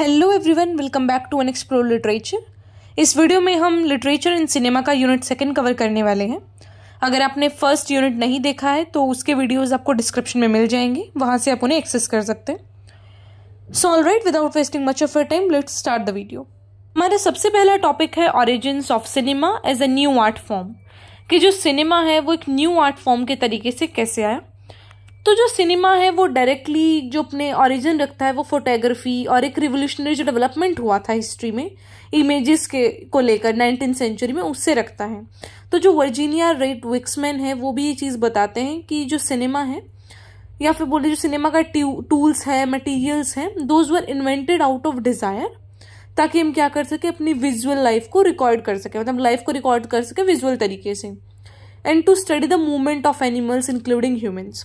Hello everyone welcome back to an explore literature इस वीडियो में हम लिटरेचर इन सिनेमा का यूनिट सेकंड कवर करने वाले हैं अगर आपने फर्स्ट यूनिट नहीं देखा है तो उसके वीडियोस आपको डिस्क्रिप्शन में मिल जाएंगे वहाँ से आप उन्हें एक्सेस कर सकते हैं so all right without wasting much of uh time let's start the video हमारा सबसे पहला टॉपिक है origin of cinema as a new art form कि जो सिनेमा है वो एक न्यू आर्ट फॉर्म के तरीके से कैसे आया तो जो सिनेमा है वो डायरेक्टली जो अपने ओरिजिन रखता है वो फोटोग्राफी और एक रिवोल्यूशनरी जो डेवलपमेंट हुआ था हिस्ट्री में इमेजेस के को लेकर नाइनटीन सेंचुरी में उससे रखता है तो जो वर्जीनिया रेट विक्समैन है वो भी ये चीज़ बताते हैं कि जो सिनेमा है या फिर बोले जो सिनेमा का टूल्स है मटीरियल्स हैं those were invented out of desire ताकि हम क्या कर सकें अपनी विजुअल लाइफ को रिकॉर्ड कर सकें मतलब लाइफ को रिकॉर्ड कर सकें विजुअल तरीके से and to study the movement of animals including humans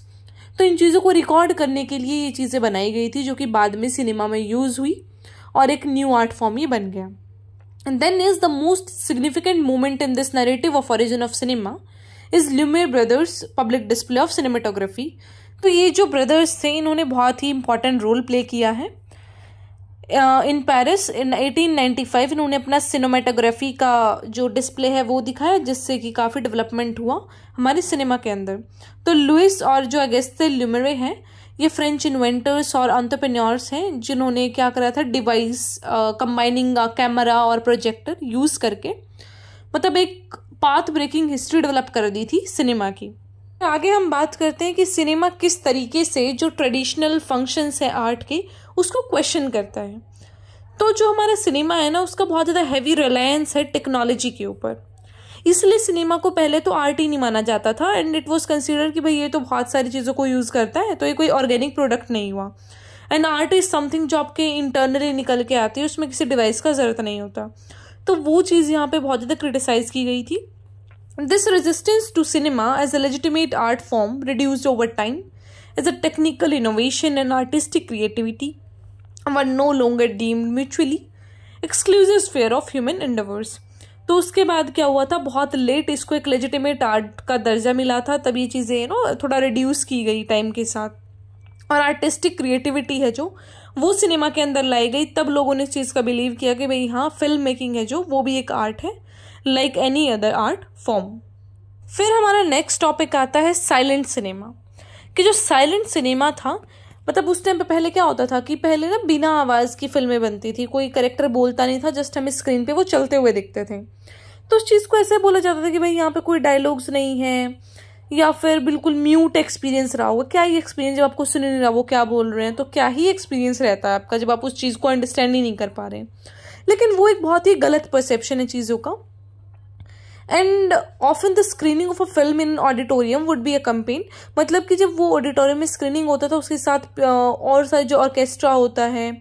तो इन चीज़ों को रिकॉर्ड करने के लिए ये चीज़ें बनाई गई थी जो कि बाद में सिनेमा में यूज़ हुई और एक न्यू आर्ट फॉर्म ही बन गया and then is the most significant moment in this narrative of origin of cinema is Lumiere brothers public display of cinematography तो ये जो ब्रदर्स थे इन्होंने बहुत ही इंपॉर्टेंट रोल प्ले किया है इन पेरिस इन 1895 इन्होंने अपना सिनेमाटोग्राफी का जो डिस्प्ले है वो दिखाया जिससे कि काफ़ी डेवलपमेंट हुआ हमारे सिनेमा के अंदर तो लुइस और जो अगेस्ते ल्यूमरे हैं ये फ्रेंच इन्वेंटर्स और अंतरप्रन्योर्स हैं जिन्होंने क्या करा था डिवाइस कंबाइनिंग कैमरा और प्रोजेक्टर यूज़ करके मतलब एक पाथ ब्रेकिंग हिस्ट्री डेवलप कर दी थी सिनेमा की आगे हम बात करते हैं कि सिनेमा किस तरीके से जो ट्रेडिशनल फंक्शंस हैं आर्ट के उसको क्वेश्चन करता है तो जो हमारा सिनेमा है ना उसका बहुत ज़्यादा हैवी रिलायंस है टेक्नोलॉजी के ऊपर इसलिए सिनेमा को पहले तो आर्ट ही नहीं माना जाता था एंड इट वॉज कंसिडर कि भाई ये तो बहुत सारी चीज़ों को यूज़ करता है तो ये कोई ऑर्गेनिक प्रोडक्ट नहीं हुआ एंड आर्ट इज़ समथिंग जो आपके इंटरनली निकल के आती है उसमें किसी डिवाइस का ज़रूरत नहीं होता तो वो चीज़ यहाँ पे बहुत ज़्यादा क्रिटिसाइज़ की गई थी this resistance to cinema as a legitimate art form reduce over time as a technical innovation and artistic creativity were no longer deemed mutually exclusive sphere of human endeavours तो उसके बाद क्या हुआ था बहुत लेट इसको एक लेजिटिमेट आर्ट का दर्जा मिला था तब ये चीज़ें नो थोड़ा रिड्यूस की गई टाइम के साथ और आर्टिस्टिक क्रिएटिविटी है जो वो सिनेमा के अंदर लाई गई तब लोगों ने इस चीज़ का बिलीव किया कि भाई हाँ फिल्म मेकिंग है जो वो भी एक आर्ट है like any other art form फिर हमारा नेक्स्ट टॉपिक आता है साइलेंट सिनेमा कि जो साइलेंट सिनेमा था मतलब उस टाइम पे पहले क्या होता था कि पहले ना बिना आवाज़ की फिल्में बनती थी कोई करेक्टर बोलता नहीं था जस्ट हम स्क्रीन पे वो चलते हुए दिखते थे तो उस चीज़ को ऐसे बोला जाता था कि भाई यहाँ पे कोई डायलॉग्स नहीं है या फिर बिल्कुल म्यूट एक्सपीरियंस रहा होगा क्या ही एक्सपीरियंस जब आपको सुन नहीं रहा वो क्या बोल रहे हैं तो क्या ही एक्सपीरियंस रहता है आपका जब आप उस चीज़ को अंडरस्टैंड ही नहीं कर पा रहे लेकिन वो एक बहुत ही गलत परसेप्शन है चीज़ों का and often the screening of a film in auditorium would be a campaign मतलब कि जब वो ऑडिटोरियम में स्क्रीनिंग होता था तो उसके साथ और सारे जो ऑर्केस्ट्रा होता है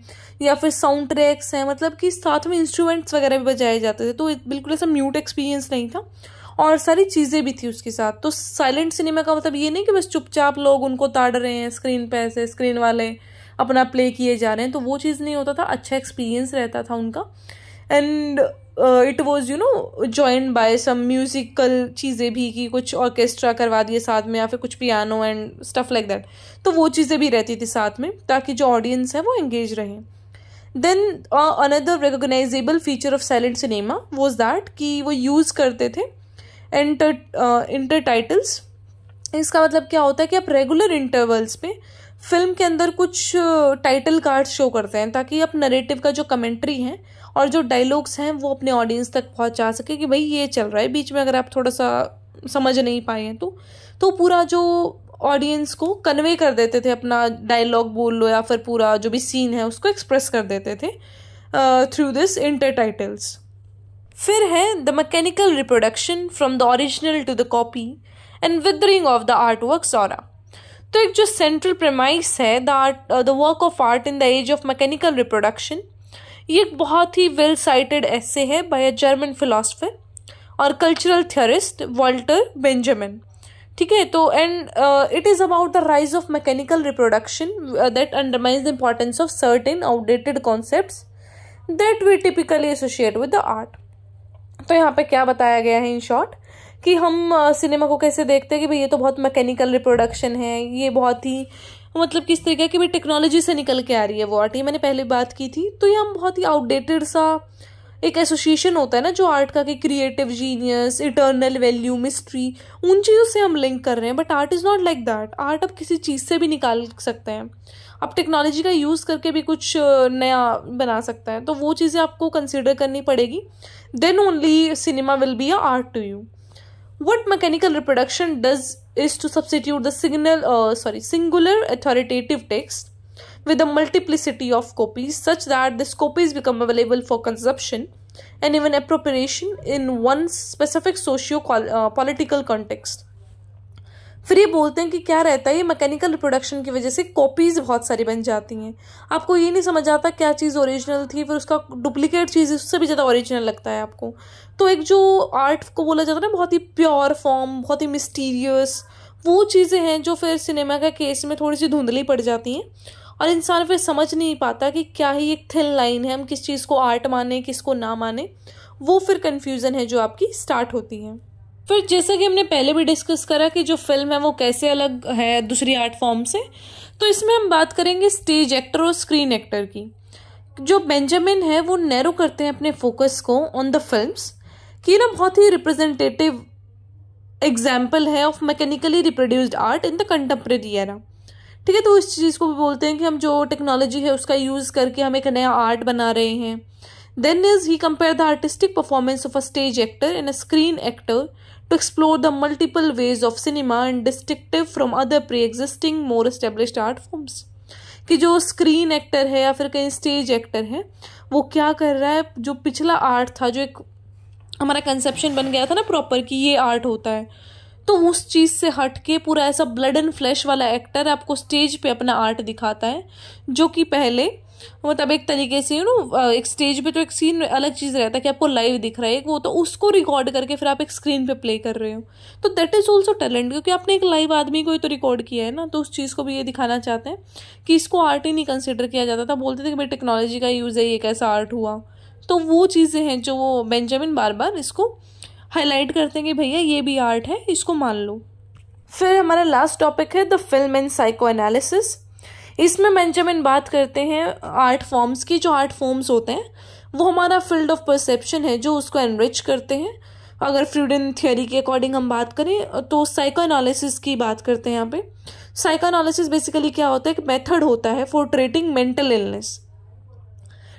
या फिर साउंड ट्रैक्स हैं मतलब कि साथ में इंस्ट्रूमेंट्स वगैरह भी बजाए जाते थे तो बिल्कुल ऐसा म्यूट एक्सपीरियंस नहीं था और सारी चीज़ें भी थी उसके साथ तो साइलेंट सिनेमा का मतलब ये नहीं कि बस चुपचाप लोग उनको ताड़ रहे हैं स्क्रीन पे ऐसे स्क्रीन वाले अपना प्ले किए जा रहे हैं तो वो चीज़ नहीं होता था अच्छा एक्सपीरियंस रहता था उनका and it was you know join by some musical चीज़ें भी कि कुछ ऑर्केस्ट्रा करवा दिए साथ में या फिर कुछ piano and stuff like that तो वो चीज़ें भी रहती थी साथ में ताकि जो ऑडियंस है वो एंगेज रहें then another recognisable feature of silent cinema was that कि वो यूज़ करते थे एंटर इंटर टाइटल्स इसका मतलब क्या होता है कि आप रेगुलर इंटरवल्स पे फिल्म के अंदर कुछ टाइटल कार्ड्स शो करते हैं ताकि आप नरेटिव का जो कमेंट्री है और जो डायलॉग्स हैं वो अपने ऑडियंस तक पहुंचा सके कि भाई ये चल रहा है बीच में अगर आप थोड़ा सा समझ नहीं पाए हैं तो तो पूरा जो ऑडियंस को कन्वे कर देते थे अपना डायलॉग बोल लो या फिर पूरा जो भी सीन है उसको एक्सप्रेस कर देते थे थ्रू दिस इंटर टाइटल्स फिर है the mechanical reproduction from the original to the copy and withering of the art work aura तो एक जो सेंट्रल प्रेमाइस है the art the work of art in the age of mechanical reproduction ये एक बहुत ही वेल साइटेड ऐसे है by a German philosopher और कल्चरल थियोरिस्ट वॉल्टर बेंजामिन ठीक है तो and it is about the rise of mechanical reproduction that undermines the importance of certain outdated concept that we typically associate with the art तो यहाँ पे क्या बताया गया है इन शॉर्ट कि हम सिनेमा uh, को कैसे देखते हैं कि भाई ये तो बहुत मैकेनिकल रिप्रोडक्शन है ये बहुत ही मतलब किस तरीके की भी टेक्नोलॉजी से निकल के आ रही है वो आर्ट ये मैंने पहले बात की थी तो ये हम बहुत ही आउटडेटेड सा एक एसोसिएशन होता है ना जो आर्ट का कि creative genius eternal value mystery उन चीज़ों से हम लिंक कर रहे हैं but art is not like that art आप किसी चीज़ से भी निकाल सकते हैं आप टेक्नोलॉजी का यूज़ करके भी कुछ नया बना सकते हैं तो वो चीज़ें आपको कंसिडर करनी पड़ेगी then only cinema will be a art to you what mechanical reproduction does is to substitute the signal uh, sorry singular authoritative text with a multiplicity of copies such that these copies become available for consumption and even appropriation in one specific socio-political uh, context. फिर ये बोलते हैं कि क्या रहता है ये mechanical reproduction की वजह से कॉपीज़ बहुत सारी बन जाती हैं आपको ये नहीं समझ आता क्या चीज़ ओरिजिनल थी फिर उसका डुप्लीकेट चीज़ उससे भी ज़्यादा ओरिजिनल लगता है आपको तो एक जो आर्ट को बोला जाता है ना बहुत ही प्योर फॉर्म बहुत ही मिस्टीरियस वो चीज़ें हैं जो फिर सिनेमा का केस में थोड़ी सी धुंधली पड़ जाती हैं और इंसान फिर समझ नहीं पाता कि क्या ही एक थिन लाइन है हम किस चीज़ को आर्ट माने किसको ना माने वो फिर कन्फ्यूज़न है जो आपकी स्टार्ट होती है फिर जैसा कि हमने पहले भी डिस्कस करा कि जो फिल्म है वो कैसे अलग है दूसरी आर्ट फॉर्म से तो इसमें हम बात करेंगे स्टेज एक्टर और स्क्रीन एक्टर की जो बेंजामिन है वो नैरो करते हैं अपने फोकस को ऑन द फिल्म कि ना बहुत ही रिप्रेजेंटेटिव एग्जाम्पल है of mechanically reproduced art in the contemporary era ठीक है तो इस चीज़ को भी बोलते हैं कि हम जो टेक्नोलॉजी है उसका यूज़ करके हम एक नया आर्ट बना रहे हैं then is he compare the artistic performance of a stage actor and a screen actor to explore the multiple ways of cinema and distinctive from other pre-existing more established art forms कि जो screen actor है या फिर कहीं stage actor है वो क्या कर रहा है जो पिछला आर्ट था जो एक हमारा कंसेप्शन बन गया था ना प्रॉपर कि ये आर्ट होता है तो उस चीज़ से हट के पूरा ऐसा ब्लड एंड फ्लैश वाला एक्टर आपको स्टेज पे अपना आर्ट दिखाता है जो कि पहले मतलब एक तरीके से यू नो एक स्टेज पे तो एक सीन अलग चीज़ रहता है कि आपको लाइव दिख रहा है एक वो तो उसको रिकॉर्ड करके फिर आप एक स्क्रीन पे प्ले कर रहे हो तो दैट इज़ ऑल्सो टैलेंट क्योंकि आपने एक लाइव आदमी को ही तो रिकॉर्ड किया है ना तो उस चीज़ को भी ये दिखाना चाहते हैं कि इसको आर्ट ही नहीं कंसिडर किया जाता था बोलते थे कि भाई टेक्नोलॉजी का यूज़ है ये कैसा आर्ट हुआ तो वो चीज़ें हैं जो वो बेंजामिन बार बार इसको हाईलाइट करते हैं कि भैया ये भी आर्ट है इसको मान लो फिर हमारा लास्ट टॉपिक है the film and psycho analysis इसमें बेंजामिन बात करते हैं आर्ट फॉर्म्स की जो आर्ट फॉर्म्स होते हैं वो हमारा फील्ड ऑफ परसेप्शन है जो उसको एनरिच करते हैं अगर फ्रीडन थियोरी के अकॉर्डिंग हम बात करें तो साइको एनालिसिस की बात करते हैं यहाँ पे साइको एनालिसिस बेसिकली क्या होता है एक मेथड होता है फॉर ट्रेटिंग मेंटल इलनेस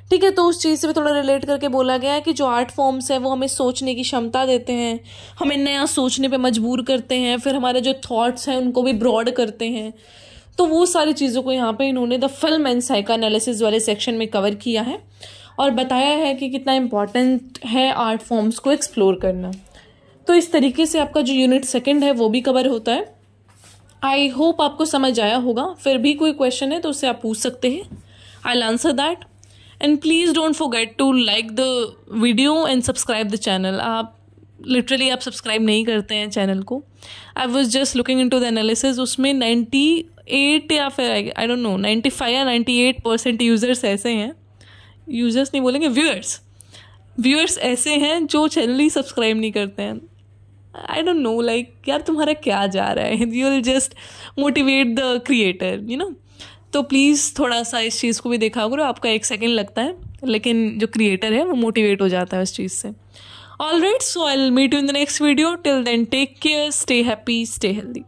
ठीक है तो उस चीज़ से भी थोड़ा रिलेट करके बोला गया है कि जो आर्ट फॉर्म्स हैं वो हमें सोचने की क्षमता देते हैं हमें नया सोचने पर मजबूर करते हैं फिर हमारे जो थाट्स हैं उनको भी ब्रॉड करते हैं तो वो सारी चीज़ों को यहाँ पे इन्होंने the film and psycho analysis वाले सेक्शन में कवर किया है और बताया है कि कितना इम्पॉर्टेंट है आर्ट फॉर्म्स को एक्सप्लोर करना तो इस तरीके से आपका जो यूनिट सेकेंड है वो भी कवर होता है आई होप आपको समझ आया होगा फिर भी कोई क्वेश्चन है तो उसे आप पूछ सकते हैं I answer that please don't forget to like the video and subscribe the channel आप लिटरली आप सब्सक्राइब नहीं करते हैं चैनल को I was just looking in to the analysis उसमें नाइन्टी एट या फिर I don't know ninety five या नाइन्टी एट परसेंट यूज़र्स ऐसे हैं यूज़र्स नहीं बोलेंगे व्यूअर्स व्यूअर्स ऐसे हैं जो चैनल ही सब्सक्राइब नहीं करते हैं आई डोंट नो लाइक यार तुम्हारा क्या जा रहा है you will just motivate the creator you know तो प्लीज़ थोड़ा सा इस चीज़ को भी देखा करो आपका एक सेकेंड लगता है लेकिन जो क्रिएटर है वो मोटिवेट हो जाता है उस चीज़ से all right so I meet you in the next video till then take care stay happy stay healthy